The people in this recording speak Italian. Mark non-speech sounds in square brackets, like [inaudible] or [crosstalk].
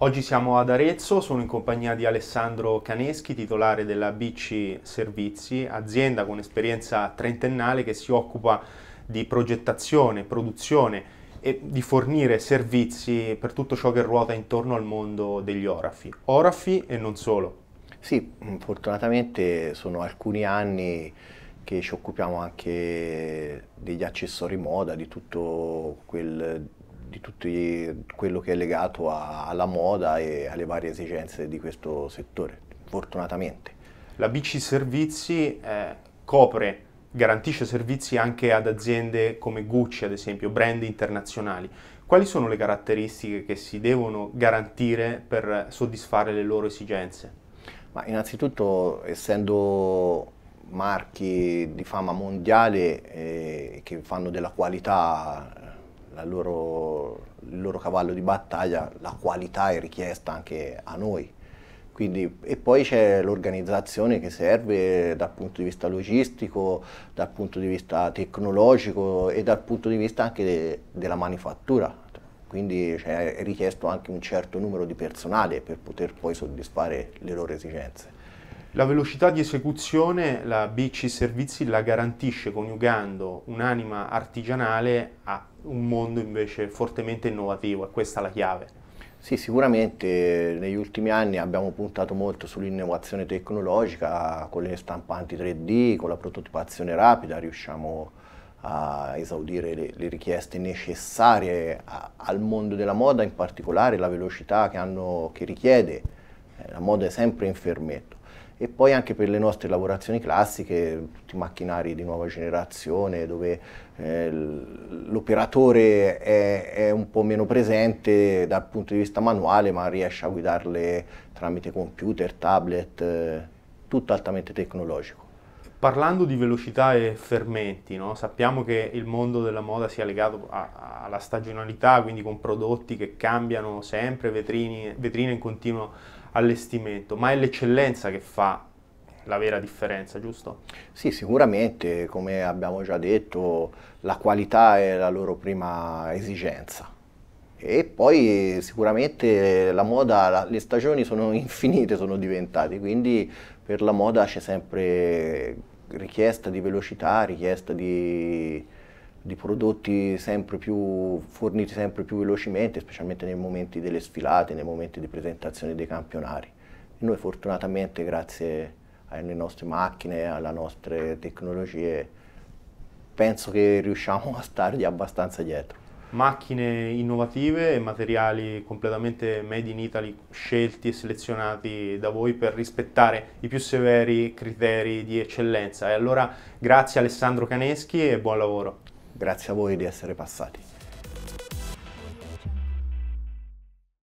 Oggi siamo ad Arezzo, sono in compagnia di Alessandro Caneschi, titolare della BC Servizi, azienda con esperienza trentennale che si occupa di progettazione, produzione e di fornire servizi per tutto ciò che ruota intorno al mondo degli orafi, orafi e non solo. Sì, fortunatamente sono alcuni anni che ci occupiamo anche degli accessori moda, di tutto quel di tutto quello che è legato a, alla moda e alle varie esigenze di questo settore, fortunatamente. La BC Servizi eh, copre, garantisce servizi anche ad aziende come Gucci, ad esempio, brand internazionali. Quali sono le caratteristiche che si devono garantire per soddisfare le loro esigenze? Ma innanzitutto, essendo marchi di fama mondiale eh, che fanno della qualità loro, il loro cavallo di battaglia, la qualità è richiesta anche a noi. Quindi, e poi c'è l'organizzazione che serve dal punto di vista logistico, dal punto di vista tecnologico e dal punto di vista anche de, della manifattura. Quindi cioè, è richiesto anche un certo numero di personale per poter poi soddisfare le loro esigenze. La velocità di esecuzione la BC Servizi la garantisce coniugando un'anima artigianale a un mondo invece fortemente innovativo, è questa la chiave. Sì, sicuramente eh, negli ultimi anni abbiamo puntato molto sull'innovazione tecnologica con le stampanti 3D, con la prototipazione rapida, riusciamo a esaudire le, le richieste necessarie a, al mondo della moda, in particolare la velocità che, hanno, che richiede. Eh, la moda è sempre in fermento e poi anche per le nostre lavorazioni classiche, tutti i macchinari di nuova generazione dove eh, l'operatore è, è, un po' meno presente dal punto di vista manuale ma riesce a guidarle tramite computer, tablet, eh, tutto altamente tecnologico. Parlando di velocità e fermenti, no? sappiamo che il mondo della moda sia legato a, a, alla stagionalità, quindi con prodotti che cambiano sempre, vetrine, vetrine in continuo allestimento, ma è l'eccellenza che fa la vera differenza, giusto? Sì, sicuramente, come abbiamo già detto, la qualità è la loro prima esigenza. E poi sicuramente la moda, la, le stagioni sono [laughs] infinite, sono diventate, quindi per la moda c'è sempre richiesta di velocità, richiesta di, di prodotti sempre più forniti sempre più velocemente, specialmente nei momenti delle sfilate, nei momenti di presentazione dei campionari. E noi fortunatamente grazie alle nostre macchine, alle nostre tecnologie, penso che riusciamo a stargli abbastanza dietro. Macchine innovative e materiali completamente made in Italy scelti e selezionati da voi per rispettare i più severi criteri di eccellenza. E allora grazie Alessandro Caneschi e buon lavoro. Grazie a voi di essere passati.